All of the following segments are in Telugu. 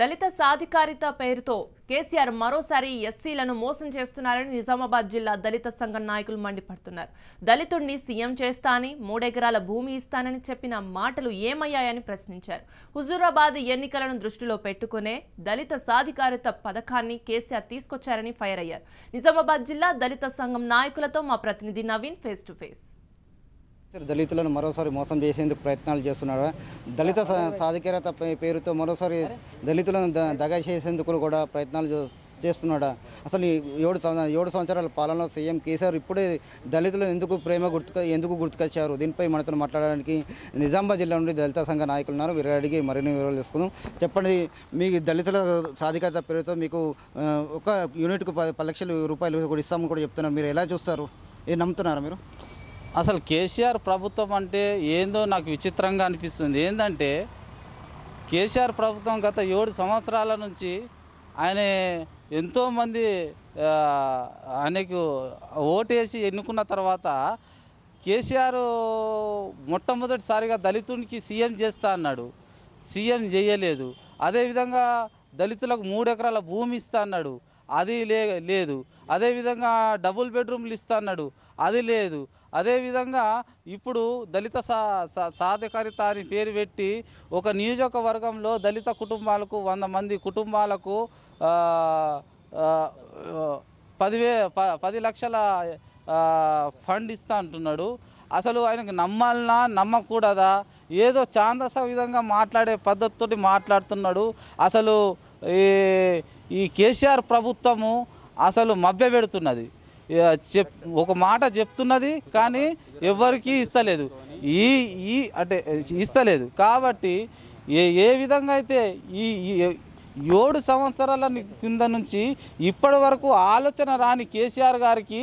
దళిత సాధికారిత పేరుతో కేసీఆర్ మరోసారి ఎస్సీలను మోసం చేస్తున్నారని నిజామాబాద్ జిల్లా దళిత సంఘం నాయకులు మండిపడుతున్నారు దళితుడిని సీఎం చేస్తా అని మూడెకరాల భూమి ఇస్తానని చెప్పిన మాటలు ఏమయ్యాయని ప్రశ్నించారు హుజూరాబాద్ ఎన్నికలను దృష్టిలో పెట్టుకునే దళిత సాధికారిత పథకాన్ని కేసీఆర్ తీసుకొచ్చారని ఫైర్ అయ్యారు నిజామాబాద్ జిల్లా దళిత సంఘం నాయకులతో మా ప్రతినిధి నవీన్ ఫేస్ టు ఫేస్ దళితులను మరోసారి మోసం చేసేందుకు ప్రయత్నాలు చేస్తున్నారు దళిత సాధికారత పేరుతో మరోసారి దళితులను దగా చేసేందుకు కూడా ప్రయత్నాలు చేస్తున్నాడా అసలు ఏడు ఏడు సంవత్సరాల పాలనలో సీఎం కేసీఆర్ ఇప్పుడే దళితులను ఎందుకు ప్రేమ గుర్తు ఎందుకు గుర్తుకొచ్చారు దీనిపై మనతో మాట్లాడడానికి నిజామాబాద్ జిల్లా నుండి దళిత సంఘ నాయకులు ఉన్నారు వీరు అడిగి మరిన్ని వివరాలు తీసుకుందాం చెప్పండి మీ దళితుల సాధికారత పేరుతో మీకు ఒక యూనిట్కు పది లక్షల రూపాయలు కూడా ఇస్తామని కూడా చెప్తున్నారు మీరు ఎలా చూస్తారు ఏ నమ్ముతున్నారా మీరు అసలు కేసీఆర్ ప్రభుత్వం అంటే ఏందో నాకు విచిత్రంగా అనిపిస్తుంది ఏంటంటే కేసీఆర్ ప్రభుత్వం గత ఏడు సంవత్సరాల నుంచి ఆయన ఎంతోమంది ఆయనకు ఓటేసి ఎన్నుకున్న తర్వాత కేసీఆర్ మొట్టమొదటిసారిగా దళితునికి సీఎం చేస్తా అన్నాడు సీఎం చేయలేదు అదేవిధంగా దళితులకు మూడు ఎకరాల భూమి ఇస్తా అన్నాడు అది లే లేదు అదేవిధంగా డబుల్ బెడ్రూమ్లు ఇస్తా అన్నాడు అది లేదు అదేవిధంగా ఇప్పుడు దళిత సా సాధికారిత అని పేరు పెట్టి ఒక నియోజకవర్గంలో దళిత కుటుంబాలకు వంద మంది కుటుంబాలకు పదివే పది లక్షల ఫండ్ ఇస్తా అంటున్నాడు అసలు ఆయనకి నమ్మాలనా నమ్మకూడదా ఏదో చాందస విధంగా మాట్లాడే పద్ధతితోటి మాట్లాడుతున్నాడు అసలు ఈ కేసీఆర్ ప్రభుత్వము అసలు మభ్య పెడుతున్నది చెప్ ఒక మాట చెప్తున్నది కానీ ఎవరికీ ఇస్తలేదు ఈ ఈ అంటే ఇస్తలేదు కాబట్టి ఏ ఏ విధంగా అయితే ఈ ఏడు సంవత్సరాల కింద నుంచి ఇప్పటి వరకు ఆలోచన రాని కేసీఆర్ గారికి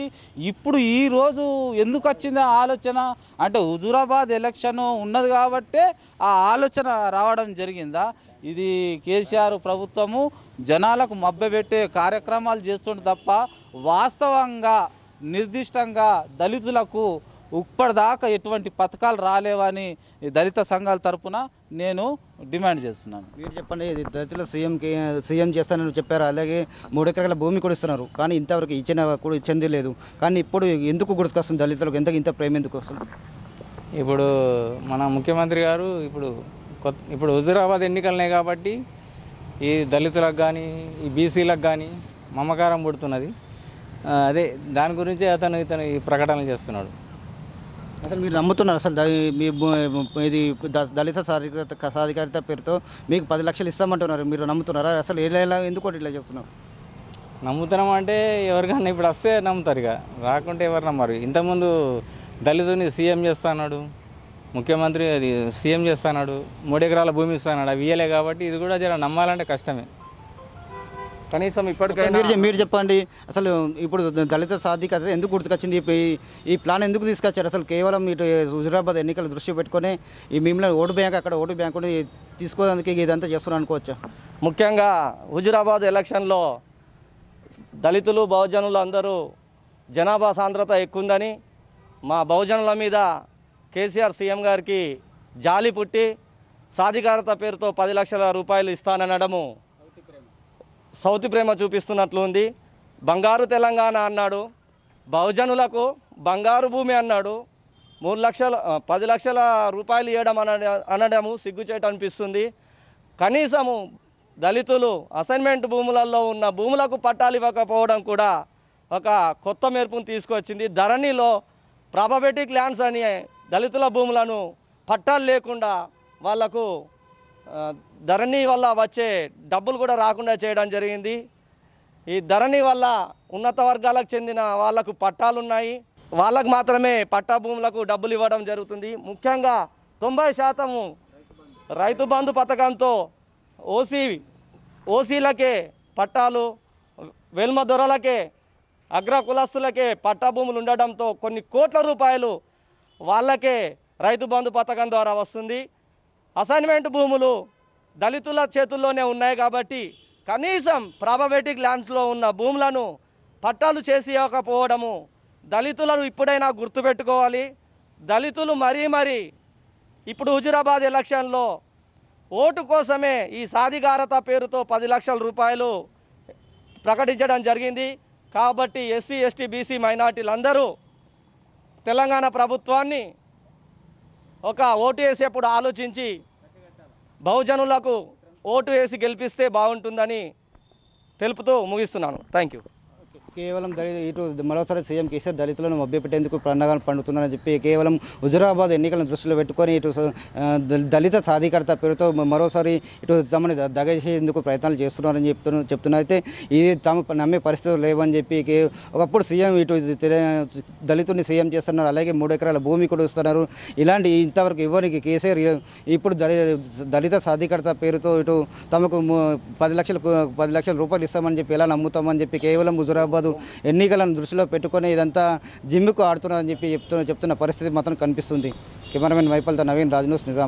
ఇప్పుడు ఈరోజు ఎందుకు వచ్చింది ఆలోచన అంటే హుజూరాబాద్ ఎలక్షన్ ఉన్నది కాబట్టే ఆ ఆలోచన రావడం జరిగిందా ఇది కేసీఆర్ ప్రభుత్వము జనాలకు మబ్బెట్టే కార్యక్రమాలు చేస్తుండే తప్ప వాస్తవంగా నిర్దిష్టంగా దళితులకు ఇప్పటిదాకా ఎటువంటి పథకాలు రాలేవని దళిత సంఘాల తరఫున నేను డిమాండ్ చేస్తున్నాను మీరు చెప్పండి ఇది దళితులు సీఎం సీఎం చేస్తానని చెప్పారు అలాగే మూడు ఎకరాల భూమి కొడుస్తున్నారు కానీ ఇంతవరకు ఇచ్చిన కూడా ఇచ్చింది లేదు కానీ ఇప్పుడు ఎందుకు గుర్తుకొస్తుంది దళితులకు ఎంత ఇంత ప్రేమ ఎందుకు వస్తుంది ఇప్పుడు మన ముఖ్యమంత్రి గారు ఇప్పుడు కొత్త ఇప్పుడు హుజురాబాద్ ఎన్నికలనే కాబట్టి ఈ దళితులకు కానీ ఈ బీసీలకు కానీ మమకారం పుడుతున్నది అదే దాని గురించి అతను ఇతను ఈ ప్రకటనలు చేస్తున్నాడు అసలు మీరు నమ్ముతున్నారు అసలు మీ ఇది దళిత సాధికారిత సాధికారిత పేరుతో మీకు పది లక్షలు ఇస్తామంటున్నారు మీరు నమ్ముతున్నారా అసలు ఎలా ఎందుకు ఇట్లా చెప్తున్నారు నమ్ముతున్నాం అంటే ఎవరికన్నా ఇప్పుడు వస్తే నమ్ముతారు ఇక రాకుంటే ఎవరు నమ్మరు ఇంతకుముందు దళితుని సీఎం చేస్తాడు ముఖ్యమంత్రి అది సీఎం చేస్తాడు మూడు ఎకరాల భూమి ఇస్తాడు అవి ఇయ్యలే కాబట్టి ఇది కూడా జర నమ్మాలంటే కష్టమే కనీసం ఇప్పటికైనా మీరు మీరు చెప్పండి అసలు ఇప్పుడు దళిత సాధికత ఎందుకు గుర్తుకొచ్చింది ఈ ప్లాన్ ఎందుకు తీసుకొచ్చారు అసలు కేవలం ఇటు హుజురాబాద్ ఎన్నికల దృష్టి పెట్టుకొని ఈ మిమ్మల్ని ఓటు బ్యాంక్ అక్కడ ఓటు బ్యాంక్ తీసుకోవడానికి ఇదంతా చేస్తున్నారు అనుకోవచ్చు ముఖ్యంగా హుజురాబాద్ ఎలక్షన్లో దళితులు బహుజనులు అందరూ జనాభా సాంద్రత ఉందని మా బహుజనుల మీద కేసీఆర్ సీఎం గారికి జాలి పుట్టి సాధికారత పేరుతో పది లక్షల రూపాయలు ఇస్తాననడము సౌతి ప్రేమ చూపిస్తున్నట్లు ఉంది బంగారు తెలంగాణ అన్నాడు బహుజనులకు బంగారు భూమి అన్నాడు మూడు లక్షల పది లక్షల రూపాయలు ఇవ్వడం అన అనడము సిగ్గుచేట అనిపిస్తుంది కనీసము దళితులు అసైన్మెంట్ భూములలో ఉన్న భూములకు పట్టాలు ఇవ్వకపోవడం కూడా ఒక కొత్త మెరుపును తీసుకొచ్చింది ధరణిలో ప్రాపబెటిక్ ల్యాండ్స్ అనే దళితుల భూములను పట్టాలు లేకుండా వాళ్లకు ధరణి వల్ల వచ్చే డబ్బులు కూడా రాకుండా చేయడం జరిగింది ఈ ధరణి వల్ల ఉన్నత వర్గాలకు చెందిన వాళ్లకు పట్టాలు ఉన్నాయి వాళ్ళకు మాత్రమే పట్టా భూములకు డబ్బులు ఇవ్వడం జరుగుతుంది ముఖ్యంగా తొంభై శాతము రైతు బంధు పథకంతో ఓసీ ఓసీలకే పట్టాలు వెల్మ దొరలకే అగ్ర కులస్తులకే పట్టా భూములు ఉండడంతో కొన్ని కోట్ల రూపాయలు వాళ్ళకే రైతు బంధు పథకం ద్వారా వస్తుంది అసైన్మెంట్ భూములు దళితుల చేతుల్లోనే ఉన్నాయి కాబట్టి కనీసం ప్రాబబెటిక్ ల్యాండ్స్లో ఉన్న భూములను పట్టాలు చేసి ఇవ్వకపోవడము దళితులను ఇప్పుడైనా గుర్తుపెట్టుకోవాలి దళితులు మరీ మరీ ఇప్పుడు హుజురాబాద్ ఎలక్షన్లో ఓటు కోసమే ఈ సాధికారత పేరుతో పది లక్షల రూపాయలు ప్రకటించడం జరిగింది కాబట్టి ఎస్సీ ఎస్టీ బీసీ మైనార్టీలందరూ తెలంగాణ ప్రభుత్వాన్ని ఒక ఓటు వేసేప్పుడు ఆలోచించి బహుజనులకు ఓటు వేసి గెలిపిస్తే బాగుంటుందని తెలుపుతూ ముగిస్తున్నాను థ్యాంక్ యూ కేవలం దళిత ఇటు మరోసారి సీఎం కేసీఆర్ దళితులను మభ్యపెట్టేందుకు పండగలు పండుతుందని చెప్పి కేవలం హుజురాబాద్ ఎన్నికలను దృష్టిలో పెట్టుకొని ఇటు దళిత సాధికారత పేరుతో మరోసారి ఇటు తమని దగ్గేసేందుకు ప్రయత్నాలు చేస్తున్నారని చెప్తు చెప్తున్నారు అయితే ఇది తమ నమ్మే పరిస్థితులు లేవని చెప్పి ఒకప్పుడు సీఎం ఇటు దళితుని సీఎం చేస్తున్నారు అలాగే మూడు ఎకరాల భూమి కూడా ఇస్తున్నారు ఇలాంటి ఇంతవరకు ఇవ్వని కేసీఆర్ ఇప్పుడు దళిత సాధికారత పేరుతో ఇటు తమకు పది లక్షలు పది లక్షల రూపాయలు ఇస్తామని చెప్పి ఎలా నమ్ముతామని చెప్పి కేవలం హుజురాబాద్ లేదు ఎన్నికలను దృష్టిలో పెట్టుకొని ఇదంతా జిమ్ముకు ఆడుతున్నారని చెప్పి చెప్తున్న చెప్తున్న పరిస్థితి మాత్రం కనిపిస్తుంది కెమెరామెన్ వైపల్తో నవీన్ రాజ్ న్యూస్ నిజాం